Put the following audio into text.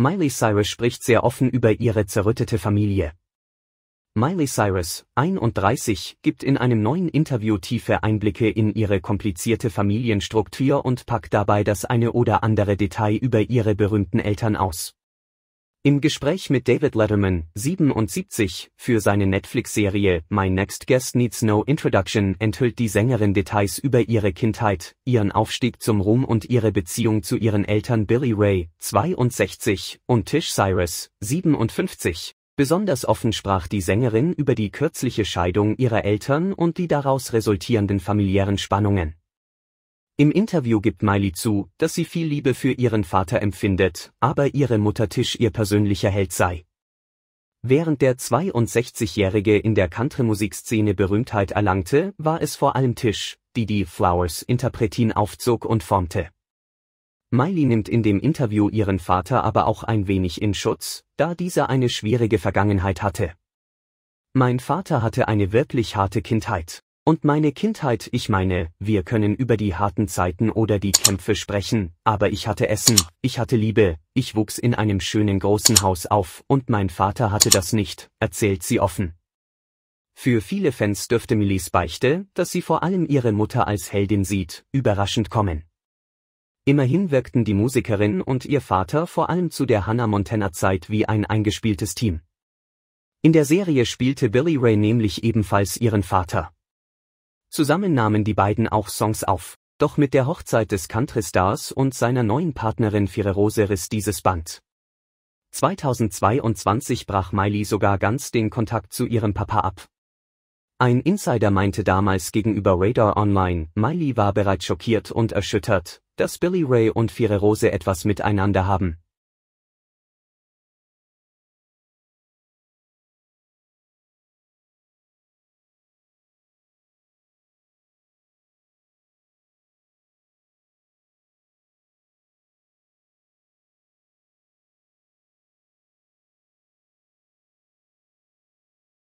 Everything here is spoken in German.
Miley Cyrus spricht sehr offen über ihre zerrüttete Familie. Miley Cyrus, 31, gibt in einem neuen Interview tiefe Einblicke in ihre komplizierte Familienstruktur und packt dabei das eine oder andere Detail über ihre berühmten Eltern aus. Im Gespräch mit David Letterman, 77, für seine Netflix-Serie My Next Guest Needs No Introduction enthüllt die Sängerin Details über ihre Kindheit, ihren Aufstieg zum Ruhm und ihre Beziehung zu ihren Eltern Billy Ray, 62, und Tish Cyrus, 57. Besonders offen sprach die Sängerin über die kürzliche Scheidung ihrer Eltern und die daraus resultierenden familiären Spannungen. Im Interview gibt Miley zu, dass sie viel Liebe für ihren Vater empfindet, aber ihre Mutter Tisch ihr persönlicher Held sei. Während der 62-Jährige in der Country-Musikszene Berühmtheit erlangte, war es vor allem Tisch, die die Flowers-Interpretin aufzog und formte. Miley nimmt in dem Interview ihren Vater aber auch ein wenig in Schutz, da dieser eine schwierige Vergangenheit hatte. Mein Vater hatte eine wirklich harte Kindheit und meine Kindheit. Ich meine, wir können über die harten Zeiten oder die Kämpfe sprechen, aber ich hatte Essen, ich hatte Liebe, ich wuchs in einem schönen großen Haus auf und mein Vater hatte das nicht, erzählt sie offen. Für viele Fans dürfte Millis Beichte, dass sie vor allem ihre Mutter als Heldin sieht, überraschend kommen. Immerhin wirkten die Musikerin und ihr Vater vor allem zu der Hannah Montana Zeit wie ein eingespieltes Team. In der Serie spielte Billy Ray nämlich ebenfalls ihren Vater. Zusammen nahmen die beiden auch Songs auf, doch mit der Hochzeit des Country-Stars und seiner neuen Partnerin Ferrerose riss dieses Band. 2022 brach Miley sogar ganz den Kontakt zu ihrem Papa ab. Ein Insider meinte damals gegenüber Radar Online, Miley war bereits schockiert und erschüttert, dass Billy Ray und Ferrerose etwas miteinander haben,